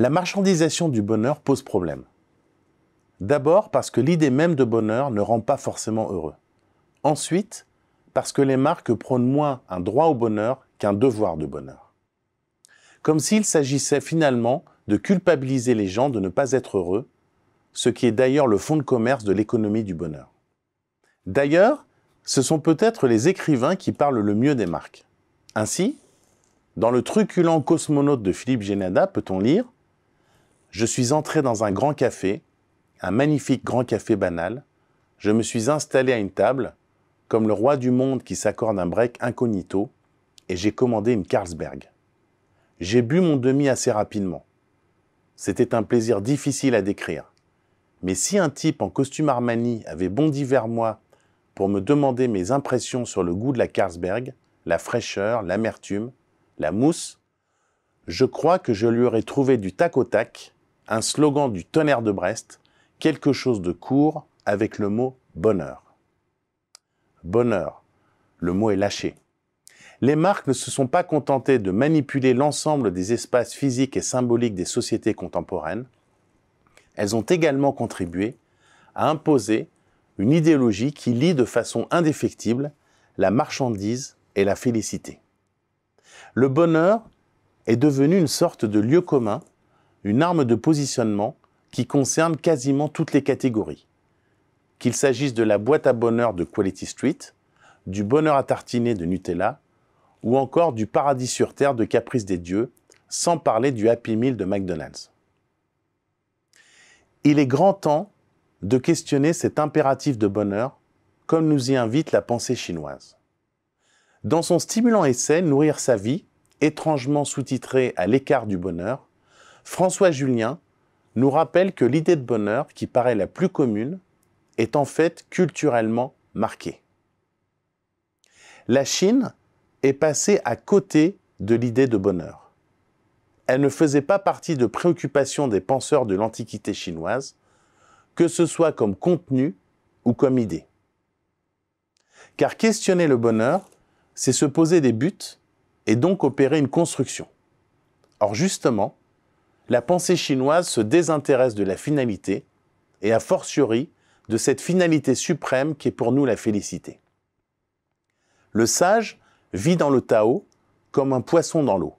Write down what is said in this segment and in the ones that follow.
La marchandisation du bonheur pose problème. D'abord parce que l'idée même de bonheur ne rend pas forcément heureux. Ensuite, parce que les marques prônent moins un droit au bonheur qu'un devoir de bonheur. Comme s'il s'agissait finalement de culpabiliser les gens de ne pas être heureux, ce qui est d'ailleurs le fond de commerce de l'économie du bonheur. D'ailleurs, ce sont peut-être les écrivains qui parlent le mieux des marques. Ainsi, dans le truculent cosmonaute de Philippe Génada peut-on lire je suis entré dans un grand café, un magnifique grand café banal. Je me suis installé à une table, comme le roi du monde qui s'accorde un break incognito, et j'ai commandé une Carlsberg. J'ai bu mon demi assez rapidement. C'était un plaisir difficile à décrire. Mais si un type en costume Armani avait bondi vers moi pour me demander mes impressions sur le goût de la Carlsberg, la fraîcheur, l'amertume, la mousse, je crois que je lui aurais trouvé du tac au tac un slogan du tonnerre de Brest, quelque chose de court avec le mot bonheur. Bonheur, le mot est lâché. Les marques ne se sont pas contentées de manipuler l'ensemble des espaces physiques et symboliques des sociétés contemporaines, elles ont également contribué à imposer une idéologie qui lie de façon indéfectible la marchandise et la félicité. Le bonheur est devenu une sorte de lieu commun une arme de positionnement qui concerne quasiment toutes les catégories. Qu'il s'agisse de la boîte à bonheur de Quality Street, du bonheur à tartiner de Nutella, ou encore du paradis sur terre de Caprice des Dieux, sans parler du Happy Meal de McDonald's. Il est grand temps de questionner cet impératif de bonheur, comme nous y invite la pensée chinoise. Dans son stimulant essai Nourrir sa vie, étrangement sous-titré À l'écart du bonheur, François Julien nous rappelle que l'idée de bonheur, qui paraît la plus commune, est en fait culturellement marquée. La Chine est passée à côté de l'idée de bonheur. Elle ne faisait pas partie de préoccupations des penseurs de l'Antiquité chinoise, que ce soit comme contenu ou comme idée. Car questionner le bonheur, c'est se poser des buts et donc opérer une construction. Or justement, la pensée chinoise se désintéresse de la finalité, et a fortiori de cette finalité suprême qui est pour nous la félicité. Le sage vit dans le Tao comme un poisson dans l'eau.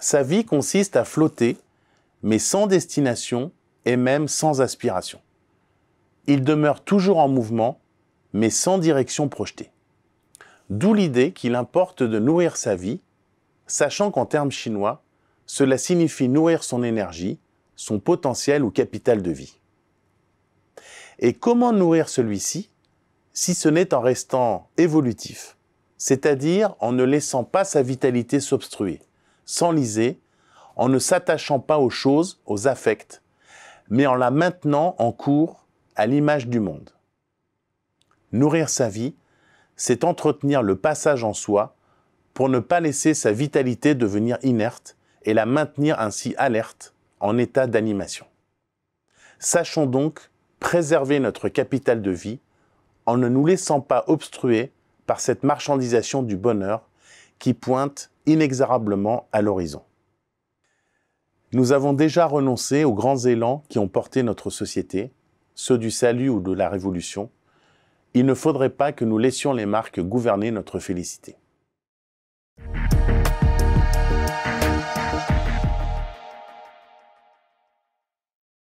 Sa vie consiste à flotter, mais sans destination et même sans aspiration. Il demeure toujours en mouvement, mais sans direction projetée. D'où l'idée qu'il importe de nourrir sa vie, sachant qu'en termes chinois, cela signifie nourrir son énergie, son potentiel ou capital de vie. Et comment nourrir celui-ci si ce n'est en restant évolutif, c'est-à-dire en ne laissant pas sa vitalité s'obstruer, s'enliser, en ne s'attachant pas aux choses, aux affects, mais en la maintenant en cours à l'image du monde. Nourrir sa vie, c'est entretenir le passage en soi pour ne pas laisser sa vitalité devenir inerte et la maintenir ainsi alerte, en état d'animation. Sachons donc préserver notre capital de vie en ne nous laissant pas obstruer par cette marchandisation du bonheur qui pointe inexorablement à l'horizon. Nous avons déjà renoncé aux grands élans qui ont porté notre société, ceux du salut ou de la révolution. Il ne faudrait pas que nous laissions les marques gouverner notre félicité.